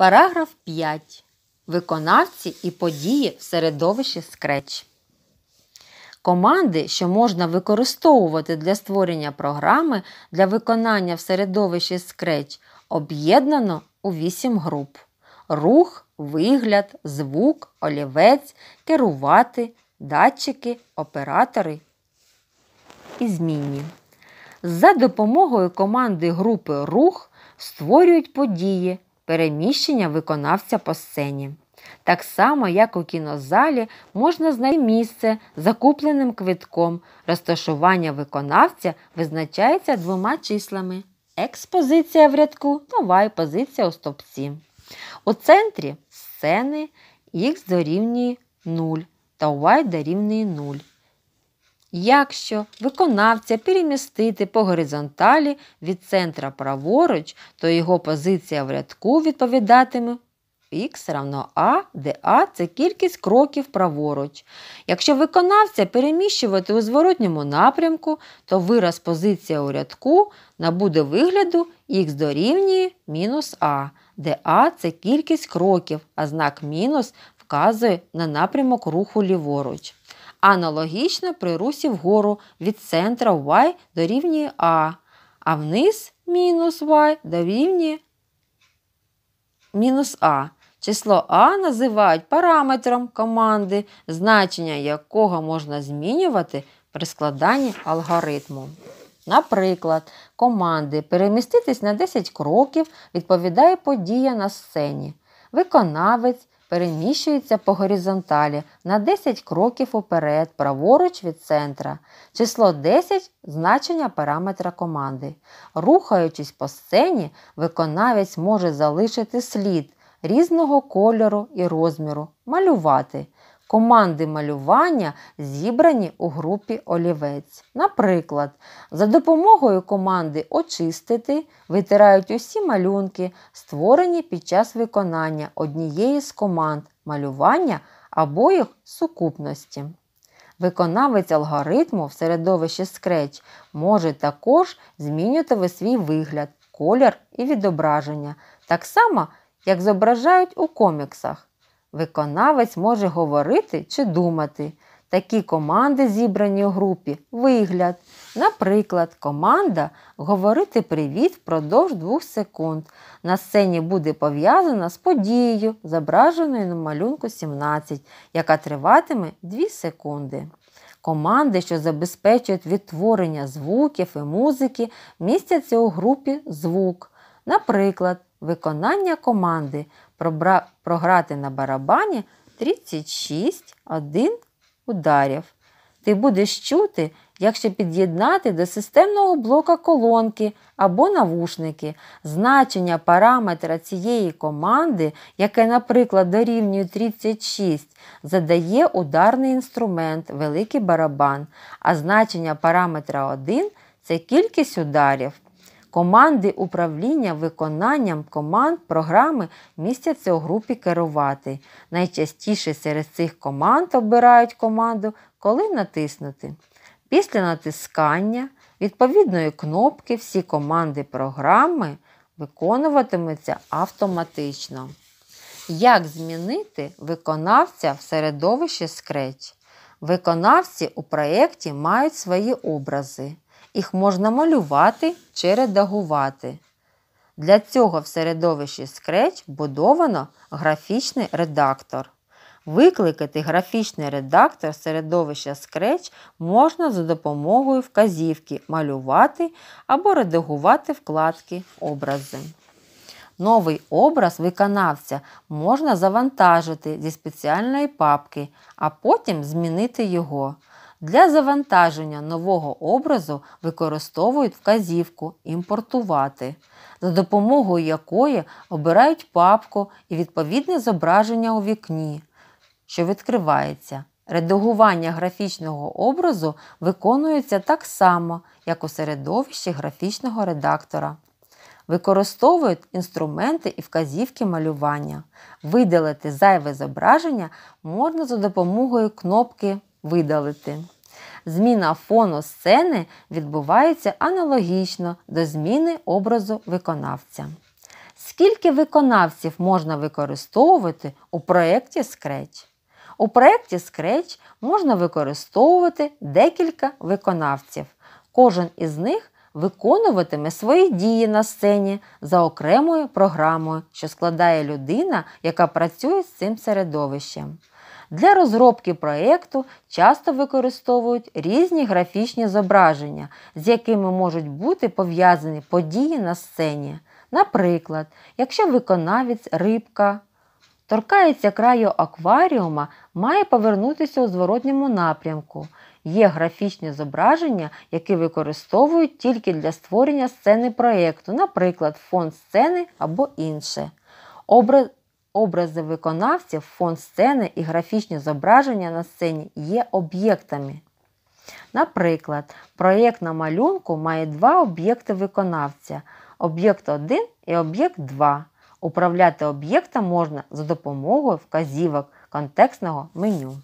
Параграф 5. Виконавці і події в середовищі Scratch. Команди, що можна використовувати для створення програми для виконання в середовищі Scratch, об'єднано у 8 груп: рух, вигляд, звук, олівець, керувати, датчики, оператори і змінні. За допомогою команди групи рух створюють події переміщення виконавця по сцені. Так само, як у кінозалі, можна знайти місце закупленим квитком. Розташування виконавця визначається двома числами: експозиція в рядку нова вай-позиція у стовпці. У центрі сцени х дорівнює 0 та Вай дорівнює 0. Якщо виконавця перемістити по горизонталі від центра праворуч, то його позиція в рядку відповідатиме х равно А, де А це кількість кроків праворуч. Якщо виконавця переміщувати у зворотньому напрямку, то вираз позиція у рядку набуде вигляду х дорівнює мінус А, де А це кількість кроків, а знак мінус вказує на напрямок руху ліворуч. Аналогічно при русі вгору від центра y дорівнює А, а вниз мінус y дорівнює мінус А. Число А називають параметром команди, значення якого можна змінювати при складанні алгоритму. Наприклад, команди переміститись на 10 кроків відповідає подія на сцені. Виконавець переміщується по горизонталі на 10 кроків уперед, праворуч від центра. Число 10 значення параметра команди. Рухаючись по сцені, виконавець може залишити слід різного кольору і розміру, малювати. Команди малювання зібрані у групі олівець. Наприклад, за допомогою команди Очистити витирають усі малюнки, створені під час виконання однієї з команд малювання або їх сукупності. Виконавець алгоритму в середовищі Scratch може також змінювати свій вигляд, колір і відображення, так само, як зображають у коміксах. Виконавець може говорити чи думати. Такі команди, зібрані у групі, вигляд. Наприклад, команда говорити привіт впродовж двох секунд. На сцені буде пов'язана з подією, зображеною на малюнку 17, яка триватиме 2 секунди. Команди, що забезпечують відтворення звуків і музики, містяться у групі звук. Наприклад, виконання команди програти на барабані 36 1 ударів. Ти будеш чути, якщо під'єднати до системного блока колонки або навушники, значення параметра цієї команди, яке, наприклад, дорівнює 36, задає ударний інструмент великий барабан, а значення параметра 1 це кількість ударів. Команди управління виконанням команд програми містяться у групі керувати. Найчастіше серед цих команд обирають команду Коли натиснути. Після натискання відповідної кнопки всі команди програми виконуватимуться автоматично. Як змінити виконавця в середовище Scratch? Виконавці у проєкті мають свої образи. Їх можна малювати чи редагувати. Для цього в середовищі Scratch будовано графічний редактор. Викликати графічний редактор середовища Scratch можна за допомогою вказівки малювати або редагувати вкладки образи. Новий образ виконавця можна завантажити зі спеціальної папки, а потім змінити його. Для завантаження нового образу використовують вказівку Імпортувати, за допомогою якої обирають папку і відповідне зображення у вікні, що відкривається. Редагування графічного образу виконується так само, як у середовищі графічного редактора. Використовують інструменти і вказівки малювання. Видалити зайве зображення можна за допомогою кнопки видалити. Зміна фону сцени відбувається аналогічно до зміни образу виконавця. Скільки виконавців можна використовувати у проєкті Scratch? У проєкті Scratch можна використовувати декілька виконавців. Кожен із них виконуватиме свої дії на сцені за окремою програмою, що складає людина, яка працює з цим середовищем. Для розробки проєкту часто використовують різні графічні зображення, з якими можуть бути пов'язані події на сцені. Наприклад, якщо виконавець рибка торкається краю акваріума, має повернутися у зворотньому напрямку. Є графічні зображення, які використовують тільки для створення сцени проєкту, наприклад, фон сцени або інше. Образ Образи виконавців, фон сцени і графічні зображення на сцені є об'єктами. Наприклад, проєкт на малюнку має два об'єкти виконавця об'єкт 1 і об'єкт 2. Управляти об'єктом можна за допомогою вказівок контекстного меню.